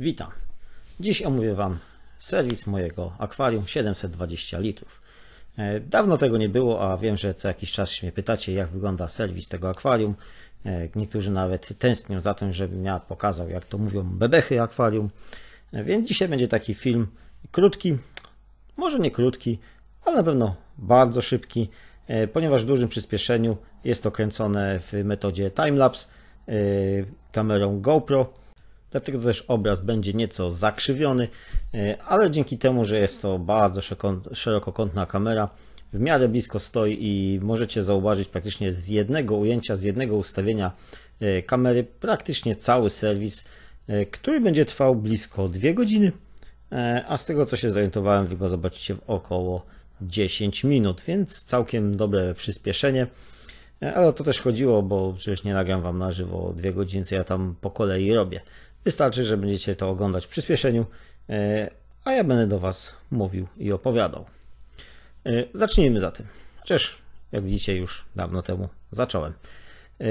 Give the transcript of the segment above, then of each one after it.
Witam. Dziś omówię Wam serwis mojego akwarium 720 litrów. E, dawno tego nie było, a wiem, że co jakiś czas się mnie pytacie, jak wygląda serwis tego akwarium. E, niektórzy nawet tęsknią za tym, żebym ja pokazał, jak to mówią bebechy akwarium. E, więc dzisiaj będzie taki film krótki, może nie krótki, ale na pewno bardzo szybki, ponieważ w dużym przyspieszeniu jest to kręcone w metodzie timelapse kamerą GoPro dlatego też obraz będzie nieco zakrzywiony, e, ale dzięki temu, że jest to bardzo szerokokątna kamera, w miarę blisko stoi i możecie zauważyć praktycznie z jednego ujęcia, z jednego ustawienia e, kamery praktycznie cały serwis, e, który będzie trwał blisko 2 godziny, a z tego co się zorientowałem, wy go zobaczycie w około 10 minut, więc całkiem dobre przyspieszenie. Ale to też chodziło, bo przecież nie nagram wam na żywo 2 godziny, co ja tam po kolei robię. Wystarczy, że będziecie to oglądać w przyspieszeniu, e, a ja będę do Was mówił i opowiadał. E, zacznijmy za tym. Chociaż, jak widzicie, już dawno temu zacząłem. E,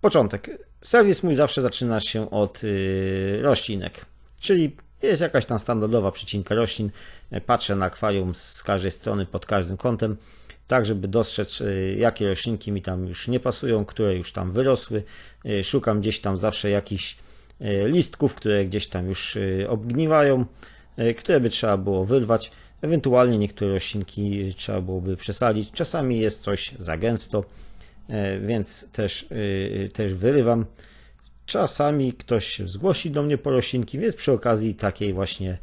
początek. Serwis mój zawsze zaczyna się od roślinek, czyli jest jakaś tam standardowa przycinka roślin. Patrzę na akwarium z każdej strony, pod każdym kątem, tak żeby dostrzec, jakie roślinki mi tam już nie pasują, które już tam wyrosły. Szukam gdzieś tam zawsze jakichś E, listków, które gdzieś tam już e, obgniwają, e, które by trzeba było wyrwać. Ewentualnie niektóre roślinki trzeba byłoby przesadzić. Czasami jest coś za gęsto, więc też, też wyrywam. Czasami ktoś zgłosi do mnie po roślinki, więc przy okazji takiej właśnie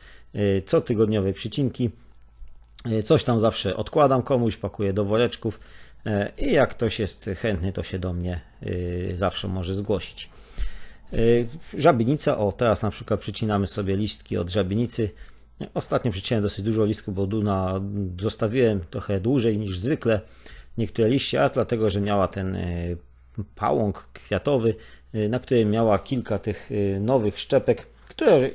cotygodniowej przycinki coś tam zawsze odkładam komuś, pakuję do woreczków i jak ktoś jest chętny, to się do mnie zawsze może zgłosić. Y, żabienica, o teraz na przykład przycinamy sobie listki od żabienicy. Ostatnio przycinałem dosyć dużo listków, bo duna zostawiłem trochę dłużej niż zwykle niektóre liście, a dlatego, że miała ten y, pałąk kwiatowy, y, na którym miała kilka tych nowych szczepek, które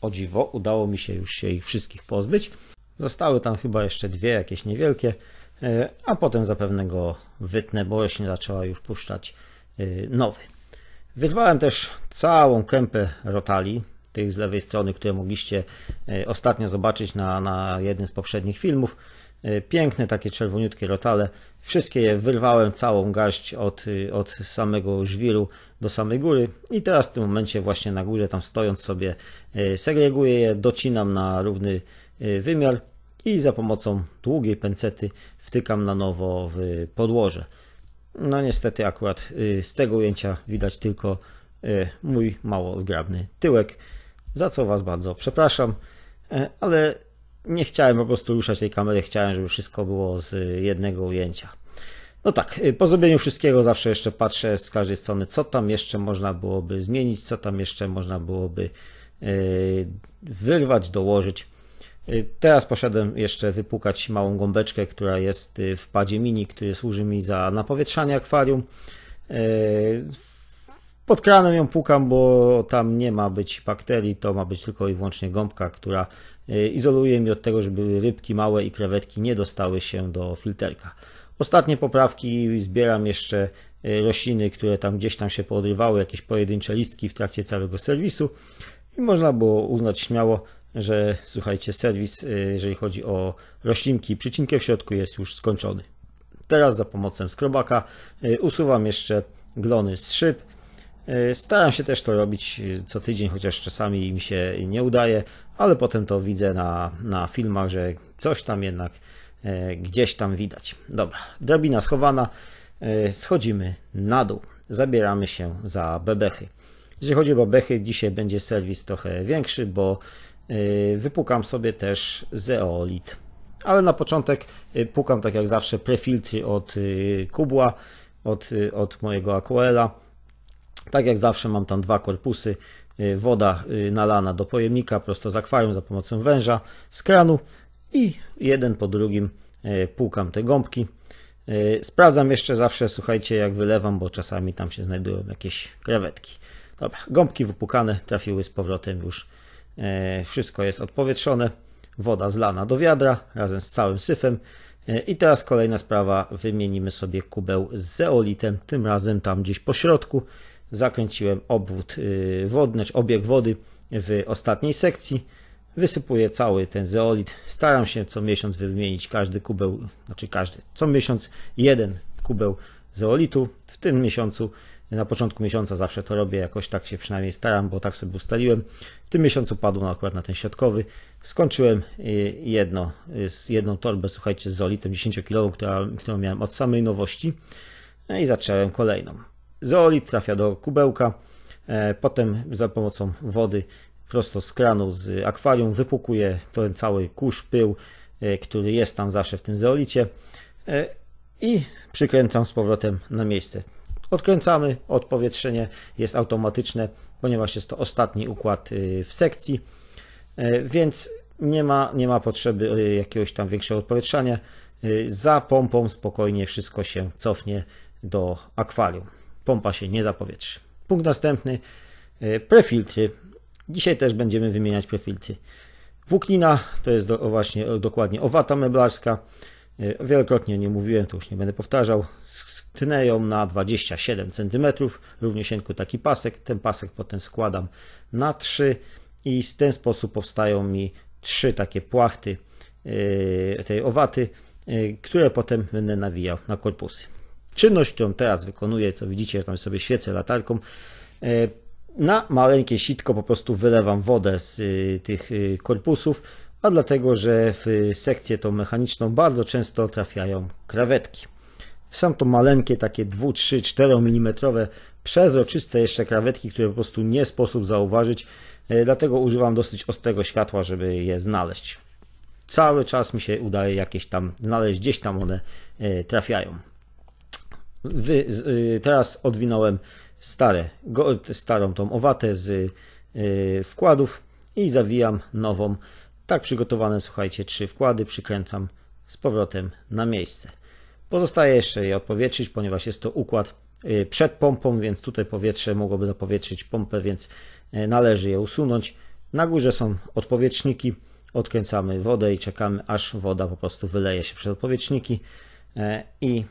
o dziwo udało mi się już się ich wszystkich pozbyć. Zostały tam chyba jeszcze dwie jakieś niewielkie, a potem zapewne go wytnę, bo jeśli zaczęła już puszczać nowy. Wyrwałem też całą kępę rotali, tych z lewej strony, które mogliście e, ostatnio zobaczyć na, na jednym z poprzednich filmów. E, piękne takie czerwoniutkie rotale. Wszystkie je wyrwałem, całą garść od, y, od samego żwiru do samej góry i teraz w tym momencie właśnie na górze tam stojąc sobie e, segreguję je, docinam na równy wymiar i za pomocą długiej pęcety wtykam na nowo w podłoże. No niestety akurat y, z tego ujęcia widać tylko y, mój mało zgrabny tyłek, za co Was bardzo przepraszam, e, ale nie chciałem po prostu ruszać tej kamery, chciałem, żeby wszystko było z y, jednego ujęcia. No tak, po zrobieniu wszystkiego zawsze jeszcze patrzę z każdej strony, co tam jeszcze można byłoby zmienić, co tam jeszcze można byłoby wyrwać, dołożyć. Y, teraz poszedłem jeszcze wypłukać małą gąbeczkę, która jest y, w padzie mini, który służy mi za napowietrzanie akwarium. Y, pod kranem ją pukam, bo tam nie ma być bakterii, to ma być tylko i wyłącznie gąbka, która izoluje mi od tego, żeby rybki małe i krewetki nie dostały się do filterka. Ostatnie poprawki zbieram jeszcze rośliny, które tam gdzieś tam się poodrywały, jakieś pojedyncze listki w trakcie całego serwisu i można było uznać śmiało, że słuchajcie, serwis, y, jeżeli chodzi o roślinki, przycinkę w środku jest już skończony. Teraz za pomocą skrobaka y, usuwam jeszcze glony z szyb. Y, staram się też to robić co tydzień, chociaż czasami mi się nie udaje, ale potem to widzę na, na filmach, że coś tam jednak gdzieś tam widać. Dobra, drabina schowana, schodzimy na dół, zabieramy się za bebechy. Jeżeli chodzi o bebechy, dzisiaj będzie serwis trochę większy, bo Yy, wypukam sobie też zeolit. Ale na początek yy, pukam, tak jak zawsze, prefiltry od yy, kubła, od, od mojego Aquela. Tak jak zawsze mam tam dwa korpusy, woda nalana do pojemnika prosto z akwarium za pomocą węża z kranu i jeden po drugim płukam te gąbki. Sprawdzam jeszcze zawsze, słuchajcie, jak wylewam, bo czasami tam się znajdują jakieś krewetki. Dobra, gąbki wypukane trafiły z powrotem już E, wszystko jest odpowietrzone, woda zlana do wiadra razem z całym syfem. E, I teraz kolejna sprawa, wymienimy sobie kubeł z zeolitem, tym razem tam gdzieś po środku. Zakręciłem obwód y, wodny, czy obieg wody w ostatniej sekcji. Wysypuję cały ten zeolit. Staram się co miesiąc wymienić każdy kubeł, znaczy każdy, co miesiąc jeden kubeł zeolitu. W tym miesiącu na początku miesiąca zawsze to robię, jakoś tak się przynajmniej staram, bo tak sobie ustaliłem. W tym miesiącu padło akurat na ten środkowy. Skończyłem y, jedno, y, z jedną torbę, słuchajcie, z Zolitem 10-kilową, którą miałem od samej nowości. No i zacząłem kolejną. Zolit trafia do kubełka, e, potem za pomocą wody prosto z kranu, z akwarium wypłukuje ten cały kurz, pył, e, który jest tam zawsze w tym zeolicie e, i przykręcam z powrotem na miejsce. Odkręcamy, odpowietrzenie jest automatyczne, ponieważ jest to ostatni układ y, w sekcji, e, więc nie ma, nie ma potrzeby y, jakiegoś tam większego odpowietrzania. Y, za pompą spokojnie wszystko się cofnie do akwarium. Pompa się nie zapowietrzy. Punkt następny, e, prefiltry. Dzisiaj też będziemy wymieniać prefiltry. Włóknina to jest do, właśnie dokładnie owata meblarska. E, wielokrotnie nie mówiłem, to już nie będę powtarzał tnę ją na 27 cm, równiesieńko taki pasek, ten pasek potem składam na 3 i w ten sposób powstają mi trzy takie płachty e, tej owaty, e, które potem będę nawijał na korpusy. Czynność, którą teraz wykonuję, co widzicie, tam sobie świecę latarką, e, na maleńkie sitko po prostu wylewam wodę z tych korpusów, a dlatego, że w sekcję tą mechaniczną bardzo często trafiają krawetki. Są to maleńkie takie 2, 3, 4 mm przezroczyste jeszcze krawetki, które po prostu nie sposób zauważyć, e, dlatego używam dosyć ostrego światła, żeby je znaleźć. Cały czas mi się udaje jakieś tam znaleźć, gdzieś tam one e, trafiają. Wy, e, teraz odwinąłem stare, starą tą owatę z wkładów i zawijam nową. Tak przygotowane, słuchajcie, trzy wkłady przykręcam z powrotem na miejsce. Pozostaje jeszcze je odpowietrzyć, ponieważ jest to układ y, przed pompą, więc tutaj powietrze mogłoby zapowietrzyć pompę, więc y, należy je usunąć. Na górze są odpowietrzniki, odkręcamy wodę i czekamy aż woda po prostu wyleje się przez odpowietrzniki y, i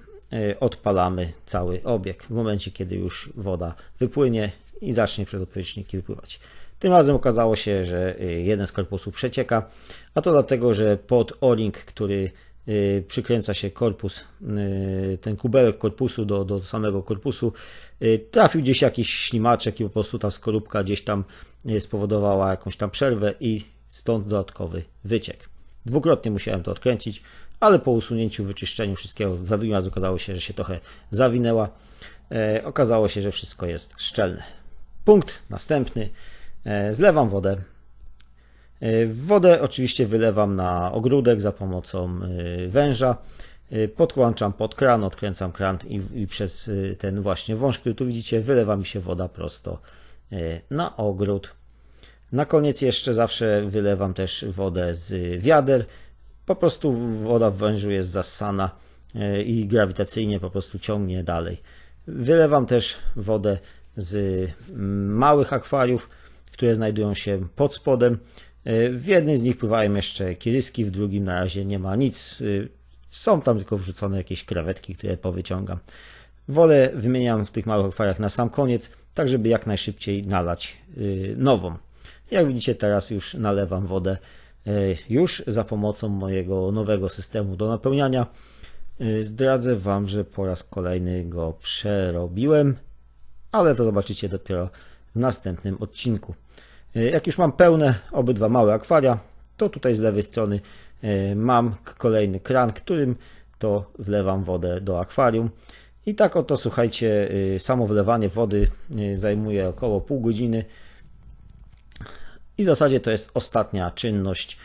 odpalamy cały obieg w momencie, kiedy już woda wypłynie i zacznie przez odpowietrzniki wypływać. Tym razem okazało się, że jeden z korpusów przecieka, a to dlatego, że pod o-ring, który Y, przykręca się korpus, y, ten kubełek korpusu do, do samego korpusu. Y, trafił gdzieś jakiś ślimaczek i po prostu ta skorupka gdzieś tam spowodowała jakąś tam przerwę i stąd dodatkowy wyciek. Dwukrotnie musiałem to odkręcić, ale po usunięciu, wyczyszczeniu wszystkiego zadumia okazało się, że się trochę zawinęła. E, okazało się, że wszystko jest szczelne. Punkt następny. E, zlewam wodę E, wodę oczywiście wylewam na ogródek za pomocą e, węża. E, Podłączam pod kran, odkręcam kran i, i, przez ten właśnie wąż, który tu widzicie, wylewa mi się woda prosto na ogród. Na koniec jeszcze zawsze wylewam też wodę z wiader. Po prostu woda w wężu jest zasana i grawitacyjnie po prostu ciągnie dalej. Wylewam też wodę z małych akwariów, które znajdują się pod spodem. E, w jednym z nich pływają jeszcze kieryski, w drugim na razie nie ma nic. E, są tam tylko wrzucone jakieś krewetki, które powyciągam. Wolę wymieniam w tych małych akwariach na sam koniec, tak żeby jak najszybciej nalać e, nową. Jak widzicie teraz już nalewam wodę już za pomocą mojego nowego systemu do napełniania. Zdradzę Wam, że po raz kolejny go przerobiłem, ale to zobaczycie dopiero w następnym odcinku. E, jak już mam pełne obydwa małe akwaria, to tutaj z lewej strony e, mam kolejny kran, którym to wlewam wodę do akwarium. I tak oto, słuchajcie, e, samo wlewanie wody zajmuje około pół godziny. I w zasadzie to jest ostatnia czynność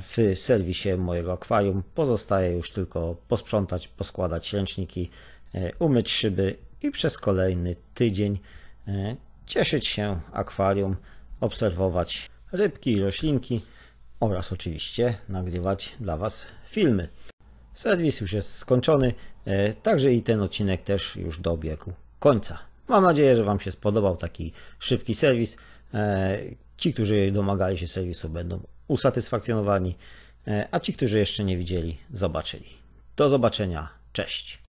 w serwisie mojego akwarium. Pozostaje już tylko posprzątać, poskładać ręczniki, umyć szyby i przez kolejny tydzień cieszyć się akwarium obserwować rybki i roślinki oraz oczywiście nagrywać dla Was filmy. Serwis już jest skończony, e, także i ten odcinek też już dobiegł końca. Mam nadzieję, że Wam się spodobał taki szybki serwis. E, ci, którzy domagali się serwisu będą usatysfakcjonowani, e, a ci, którzy jeszcze nie widzieli, zobaczyli. Do zobaczenia, cześć!